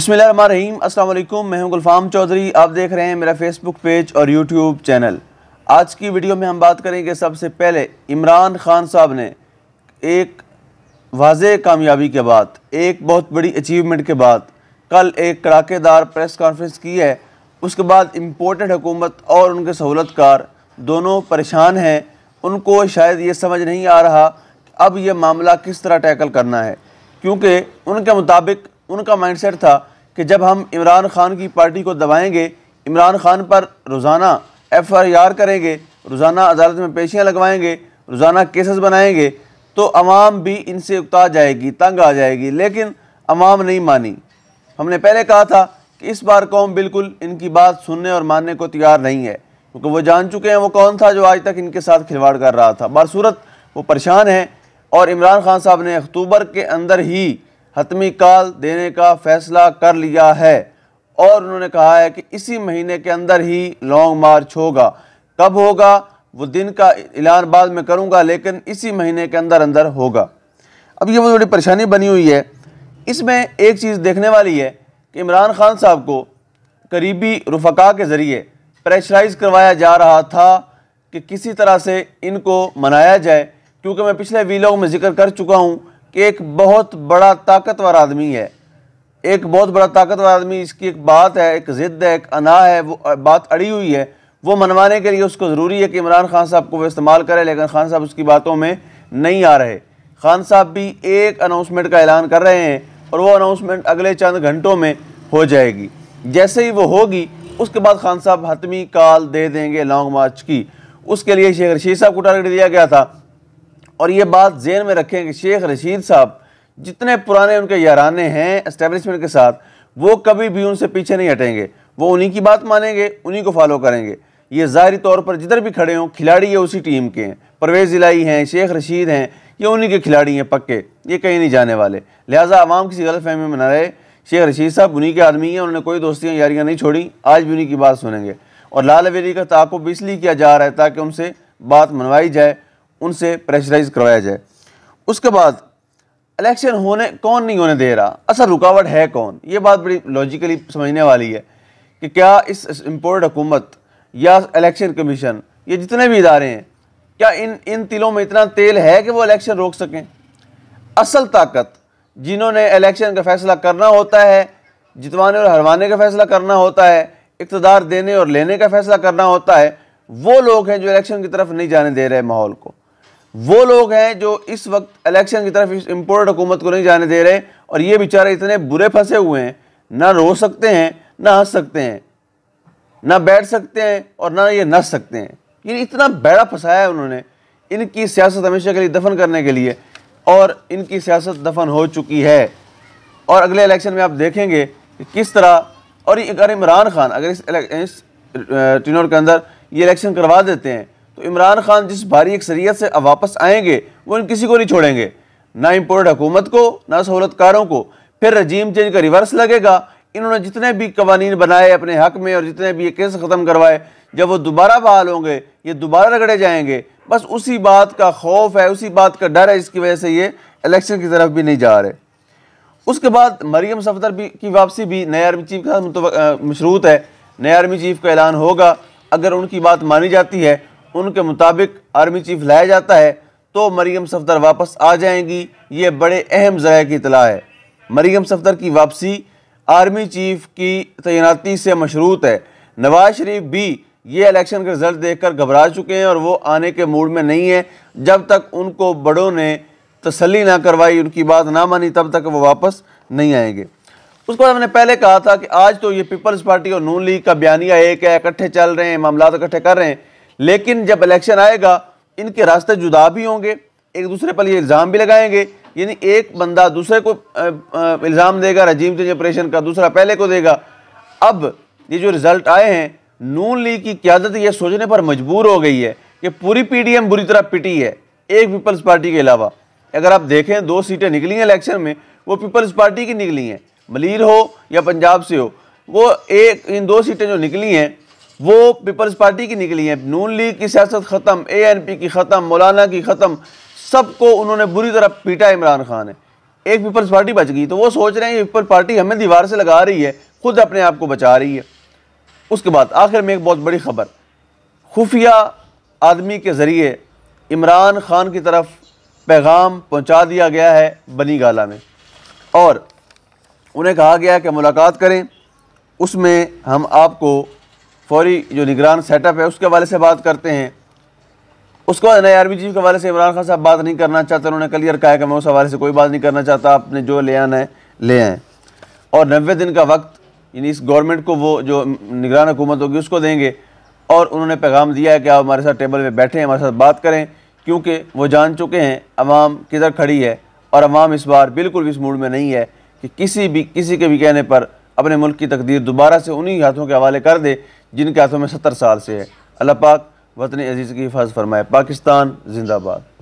बसमीम अल्लाम मैं हूं गुलफाम चौधरी आप देख रहे हैं मेरा फेसबुक पेज और यूट्यूब चैनल आज की वीडियो में हम बात करेंगे सबसे पहले इमरान खान साहब ने एक वाज कामयाबी के बाद एक बहुत बड़ी अचीवमेंट के बाद कल एक कड़ाकेदार प्रेस कॉन्फ्रेंस की है उसके बाद इम्पोर्टेड हुकूमत और उनके सहूलतकार दोनों परेशान हैं उनको शायद ये समझ नहीं आ रहा अब यह मामला किस तरह टैकल करना है क्योंकि उनके मुताबिक उनका माइंडसेट था कि जब हम इमरान खान की पार्टी को दबाएंगे इमरान खान पर रोज़ाना एफ़ आई आर करेंगे रोज़ाना अदालत में पेशियाँ लगवाएंगे रोज़ाना केसेस बनाएंगे तो आवाम भी इनसे उकता जाएगी तंग आ जाएगी लेकिन आवाम नहीं मानी हमने पहले कहा था कि इस बार कौम बिल्कुल इनकी बात सुनने और मानने को तैयार नहीं है क्योंकि वो जान चुके हैं वो कौन था जो आज तक इनके साथ खिलवाड़ कर रहा था बारसूरत वो परेशान है और इमरान खान साहब ने अक्टूबर के अंदर ही हतमी काल देने का फैसला कर लिया है और उन्होंने कहा है कि इसी महीने के अंदर ही लॉन्ग मार्च होगा कब होगा वो दिन का ऐलान बाद में करूंगा लेकिन इसी महीने के अंदर अंदर होगा अब ये वो बड़ी परेशानी बनी हुई है इसमें एक चीज़ देखने वाली है कि इमरान खान साहब को करीबी रफका के ज़रिए प्रेशराइज करवाया जा रहा था कि किसी तरह से इनको मनाया जाए क्योंकि मैं पिछले वीलॉग में जिक्र कर चुका हूँ कि एक बहुत बड़ा ताकतवर आदमी है एक बहुत बड़ा ताकतवर आदमी इसकी एक बात है एक ज़िद्द है एक अना है वो बात अड़ी हुई है वो मनवाने के लिए उसको ज़रूरी है कि इमरान खान साहब को वो इस्तेमाल करें लेकिन खान साहब उसकी बातों में नहीं आ रहे खान साहब भी एक अनाउंसमेंट का ऐलान कर रहे हैं और वो अनाउंसमेंट अगले चंद घंटों में हो जाएगी जैसे ही वो होगी उसके बाद खान साहब हतमी कॉल दे देंगे लॉन्ग मार्च की उसके लिए शेख रशीद साहब को टारगेट दिया गया था और ये बात जेन में रखें कि शेख रशीद साहब जितने पुराने उनके याराने हैं इस्टेबलिशमेंट के साथ वो कभी भी उनसे पीछे नहीं हटेंगे वो उन्हीं की बात मानेंगे उन्हीं को फॉलो करेंगे ये ज़ाहरी तौर पर जिधर भी खड़े हों खिलाड़ी ये उसी टीम के हैं परवेज़ जिलाई हैं शेख रशीद हैं ये उन्हीं के खिलाड़ी हैं पक्के ये कहीं नहीं जाने वाले लिहाजा आवाम किसी गलत फहमी में ना रहे शेख रशीद साहब उन्हीं के आदमी हैं उन्होंने कोई दोस्तियाँ यारियाँ नहीं छोड़ी आज भी उन्हीं की बात सुनेंगे और लाल अवेली का ताकुब इसलिए किया जा रहा है ताकि उनसे बात मनवाई जाए उनसे प्रेशराइज करवाया जाए उसके बाद इलेक्शन होने कौन नहीं होने दे रहा असर अच्छा, रुकावट है कौन ये बात बड़ी लॉजिकली समझने वाली है कि क्या इस इम्पोर्ट हुकूमत या इलेक्शन कमीशन ये जितने भी इदारे हैं क्या इन इन तिलों में इतना तेल है कि वो इलेक्शन रोक सकें असल ताकत जिन्होंने इलेक्शन का फैसला करना होता है जितवाने और हरवाने का फैसला करना होता है इकतदार देने और लेने का फैसला करना होता है वो लोग हैं जो इलेक्शन की तरफ नहीं जाने दे रहे माहौल को वो लोग हैं जो इस वक्त इलेक्शन की तरफ इस इम्पोर्ट हुकूमत को नहीं जाने दे रहे और ये बेचारे इतने बुरे फंसे हुए हैं ना रो सकते हैं ना हंस सकते हैं ना बैठ सकते हैं और ना ये नस सकते हैं ये इतना बेड़ा फंसाया है उन्होंने इनकी सियासत हमेशा के लिए दफन करने के लिए और इनकी सियासत दफन हो चुकी है और अगले इलेक्शन में आप देखेंगे कि किस तरह और अगर इमरान खान अगर इस, इस के अंदर ये इलेक्शन करवा देते हैं तो इमरान खान जिस भारी अक्सरियत से वापस आएंगे वो इन किसी को नहीं छोड़ेंगे ना इम्पोर्ट हुकूमत को ना सहूलतकारों को फिर रजीम चेंज का रिवर्स लगेगा इन्होंने जितने भी कवानीन बनाए अपने हक में और जितने भी ये केस ख़त्म करवाए जब वो दोबारा बहाल होंगे ये दोबारा रगड़े जाएंगे बस उसी बात का खौफ है उसी बात का डर है इसकी वजह से ये इलेक्शन की तरफ भी नहीं जा रहे उसके बाद मरियम सफदर भी की वापसी भी नए आर्मी चीफ का मशरूत है नए आर्मी चीफ का ऐलान होगा अगर उनकी बात मानी जाती है उनके मुताबिक आर्मी चीफ लाया जाता है तो मरीम सफदर वापस आ जाएंगी ये बड़े अहम ज़रा की इतला है मरीम सफदर की वापसी आर्मी चीफ की तैनाती से मशरूत है नवाज शरीफ भी ये इलेक्शन का रिज़ल्ट देखकर घबरा चुके हैं और वो आने के मूड में नहीं है जब तक उनको बड़ों ने तसली ना करवाई उनकी बात ना मानी तब तक वो वापस नहीं आएंगे उसके बाद हमने पहले कहा था कि आज तो ये पीपल्स पार्टी और नून लीग का बयानिया एक है इकट्ठे चल रहे हैं मामला इकट्ठे कर रहे हैं लेकिन जब इलेक्शन आएगा इनके रास्ते जुदा भी होंगे एक दूसरे पर ये इल्ज़ाम भी लगाएंगे यानी एक बंदा दूसरे को इल्ज़ाम देगा रजीम चेंज ऑपरेशन का दूसरा पहले को देगा अब ये जो रिज़ल्ट आए हैं नून लीग की क्यादत यह सोचने पर मजबूर हो गई है कि पूरी पी बुरी तरह पिटी है एक पीपल्स पार्टी के अलावा अगर आप देखें दो सीटें निकली हैं इलेक्शन में वो पीपल्स पार्टी की निकली हैं मलिर हो या पंजाब से हो वो एक इन दो सीटें जो निकली हैं वो पीपल्स पार्टी की निकली है नून लीग की सियासत ख़त्म ए एन पी की ख़त्म मौलाना की ख़त्म सबको उन्होंने बुरी तरह पीटा इमरान खान ने एक पीपल्स पार्टी बच गई तो वो सोच रहे हैं पीपल्स पीपल पार्टी हमें दीवार से लगा रही है खुद अपने आप को बचा रही है उसके बाद आखिर में एक बहुत बड़ी खबर खुफिया आदमी के ज़रिए इमरान खान की तरफ पैगाम पहुंचा दिया गया है बनी गाला में और उन्हें कहा गया कि मुलाकात करें उसमें हम आपको फौरी जो निगरान सेटअप है उसके हवाले से बात करते हैं उसके बाद नए आर्मी चीफ के हवाले से इमरान खान साहब बात नहीं करना चाहते उन्होंने क्लियर कहा है कि मैं उस हवाले से कोई बात नहीं करना चाहता आपने जो ले आना है ले आए और नबे दिन का वक्त यानी इस गवर्नमेंट को वो जो निगरान हुकूमत होगी उसको देंगे और उन्होंने पैगाम दिया है कि आप हमारे साथ टेबल पर बैठें हमारे साथ बात करें क्योंकि वो जान चुके हैं अवाम किधर खड़ी है और अवाम इस बार बिल्कुल भी इस मूड में नहीं है कि किसी भी किसी के भी कहने पर अपने मुल्क की तकदीर दोबारा से उन्हीं हाथों के हवाले कर दे जिनके हाथों में सत्तर साल से है अल्लाह पाक वतन अजीज़ की हिफाजत फरमाए पाकिस्तान जिंदाबाद